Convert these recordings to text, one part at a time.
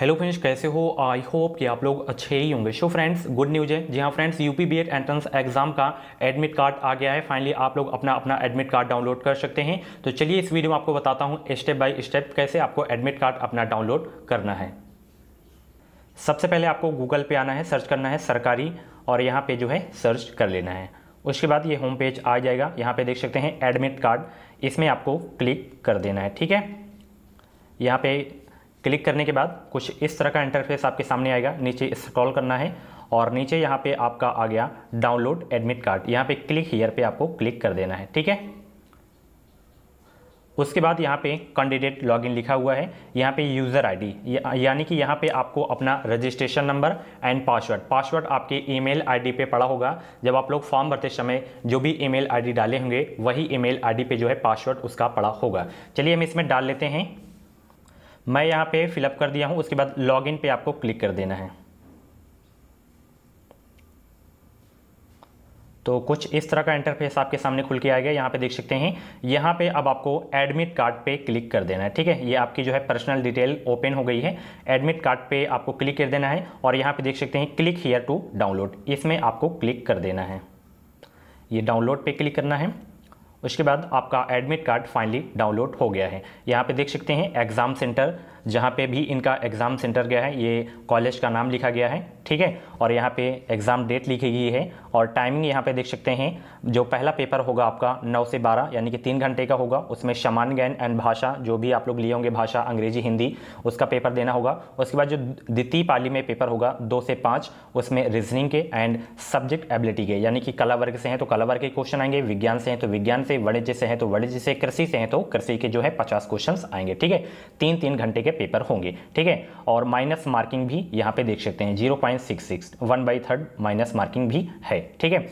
hello friends कैसे हो I hope कि आप लोग अच्छे ही होंगे शो फ्रेंड्स गुड न्यूज है जी हाँ friends UP BEd entrance exam का एडमिट कार्ड आ गया है फाइनली आप लोग अपना अपना एडमिट कार्ड डाउनलोड कर सकते हैं तो चलिए इस वीडियो में आपको बताता हूँ स्टेप बाय स्टेप कैसे आपको एडमिट कार्ड अपना डाउनलोड करना है सबसे पहले आपको गूगल पे आना है सर्च करना है सरकारी और यहाँ पे जो है सर्च कर लेना है उसके बाद ये होम पेज आ जाएगा यहाँ पे देख सकते हैं एडमिट कार्ड इसमें आपको क्लिक कर देना है ठीक है यहाँ पे क्लिक करने के बाद कुछ इस तरह का इंटरफेस आपके सामने आएगा नीचे स्क्रॉल करना है और नीचे यहाँ पे आपका आ गया डाउनलोड एडमिट कार्ड यहाँ पे क्लिक हीयर पे आपको क्लिक कर देना है ठीक है उसके बाद यहाँ पे कैंडिडेट लॉगिन लिखा हुआ है यहाँ पे यूज़र आईडी या, यानी कि यहाँ पे आपको अपना registration number and password password आपके ईमेल आईडी पे पड़ा होगा जब आप लोग फॉर्म भरते समय जो भी ईमेल आईडी डाले होंगे वही ईमेल आईडी पे जो है पासवर्ड उसका पड़ा होगा चलिए हम इसमें डाल लेते हैं मैं यहाँ पे फिलअप कर दिया हूँ उसके बाद लॉगिन पे आपको क्लिक कर देना है तो कुछ इस तरह का इंटरफेस आपके सामने खुल के आ गया यहाँ पे देख सकते हैं यहाँ पे अब आपको एडमिट कार्ड पे क्लिक कर देना है ठीक है ये आपकी जो है पर्सनल डिटेल ओपन हो गई है एडमिट कार्ड पे आपको क्लिक कर देना है और यहाँ पे देख सकते हैं क्लिक हियर टू डाउनलोड इसमें आपको क्लिक कर देना है ये डाउनलोड पे क्लिक करना है उसके बाद आपका एडमिट कार्ड फाइनली डाउनलोड हो गया है यहाँ पे देख सकते हैं एग्ज़ाम सेंटर जहाँ पे भी इनका एग्ज़ाम सेंटर गया है ये कॉलेज का नाम लिखा गया है ठीक है और यहाँ पे एग्ज़ाम डेट लिखी गई है और टाइमिंग यहाँ पे देख सकते हैं जो पहला पेपर होगा आपका 9 से 12 यानी कि तीन घंटे का होगा उसमें समान ज्ञान एंड भाषा जो भी आप लोग लिए होंगे भाषा अंग्रेजी हिंदी उसका पेपर देना होगा उसके बाद जो द्वितीय पाली में पेपर होगा दो से पाँच उसमें रीजनिंग के एंड सब्जेक्ट एबिलिटी के यानी कि कला वर्ग से हैं तो कला वर्ग के क्वेश्चन आएंगे विज्ञान से हैं तो विज्ञान से वणिज्य से हैं तो वाणिज्य से कृषि से हैं तो कृषि के जो है पचास क्वेश्चन आएंगे ठीक है तीन तीन घंटे के पेपर होंगे ठीक है और माइनस मार्किंग भी यहाँ पे देख सकते हैं zero point six six one by third minus marking भी है ठीक है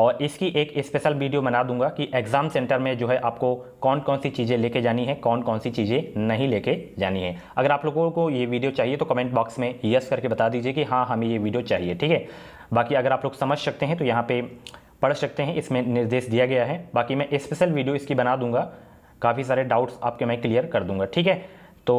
और इसकी एक स्पेशल वीडियो बना दूंगा कि एग्ज़ाम सेंटर में जो है आपको कौन कौन सी चीज़ें लेके जानी है कौन कौन सी चीज़ें नहीं लेके जानी है अगर आप लोगों को ये वीडियो चाहिए तो कमेंट बॉक्स में यस करके बता दीजिए कि हाँ हमें ये वीडियो चाहिए ठीक है बाकी अगर आप लोग समझ सकते हैं तो यहाँ पर पढ़ सकते हैं इसमें निर्देश दिया गया है बाकी मैं स्पेशल वीडियो इसकी बना दूंगा काफ़ी सारे डाउट्स आपके मैं क्लियर कर दूंगा ठीक है तो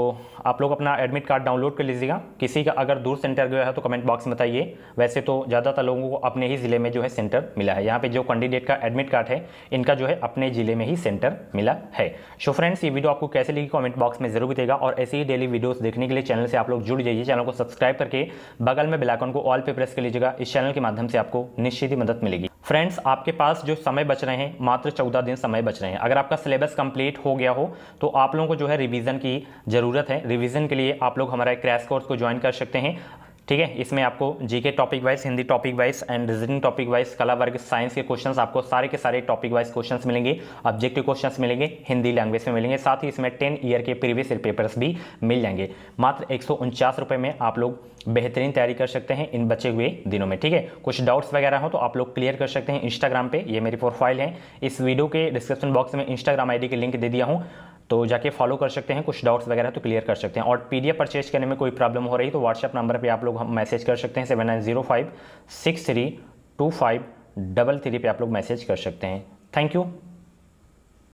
आप लोग अपना एडमिट कार्ड डाउनलोड कर लीजिएगा किसी का अगर दूर सेंटर गया है तो कमेंट बॉक्स में बताइए वैसे तो ज़्यादातर लोगों को अपने ही ज़िले में जो है सेंटर मिला है यहाँ पे जो कैंडिडेट का एडमिट कार्ड है इनका जो है अपने ज़िले में ही सेंटर मिला है सो फ्रेंड्स ये वीडियो आपको कैसे लगी कॉमेंट बॉक्स में जरूर देगा और ऐसे ही डेली वीडियोज़ देखने के लिए चैनल से आप लोग जुड़ जाइए चैनल को सब्सक्राइब करके बगल में बिलाकॉन को ऑल पे प्रेस कर लीजिएगा इस चैनल के माध्यम से आपको निश्चित ही मदद मिलेगी फ्रेंड्स आपके पास जो समय बच रहे हैं मात्र चौदह दिन समय बच रहे हैं अगर आपका सिलेबस कंप्लीट हो गया हो तो आप लोगों को जो है रिविज़न की ज़रूरत है रिवीजन के लिए आप लोग हमारा क्रैश कोर्स को ज्वाइन कर सकते हैं ठीक है इसमें आपको GK topic wise Hindi topic wise and reasoning topic wise कला वर्ग साइंस के क्वेश्चंस आपको सारे के सारे टॉपिक वाइज क्वेश्चंस मिलेंगे ऑब्जेक्टिव क्वेश्चंस मिलेंगे हिंदी लैंग्वेज में मिलेंगे साथ ही इसमें टेन ईयर के प्रीवियस ईयर पेपर्स भी मिल जाएंगे मात्र एक रुपए में आप लोग बेहतरीन तैयारी कर सकते हैं इन बचे हुए दिनों में ठीक है कुछ डाउट्स वगैरह हो तो आप लोग क्लियर कर सकते हैं इंस्टाग्राम पर ये मेरी प्रोफाइल है इस वीडियो के डिस्क्रिप्शन बॉक्स में इंस्टाग्राम आई के लिंक दे दिया हूँ तो जाके फॉलो कर सकते हैं कुछ डाउट्स वगैरह तो क्लियर कर सकते हैं और पी परचेज करने में कोई प्रॉब्लम हो रही तो व्हाट्सएप नंबर पर आप लोग हम मैसेज कर सकते हैं seven nine zero five six three two five double three पे आप लोग मैसेज कर सकते हैं थैंक यू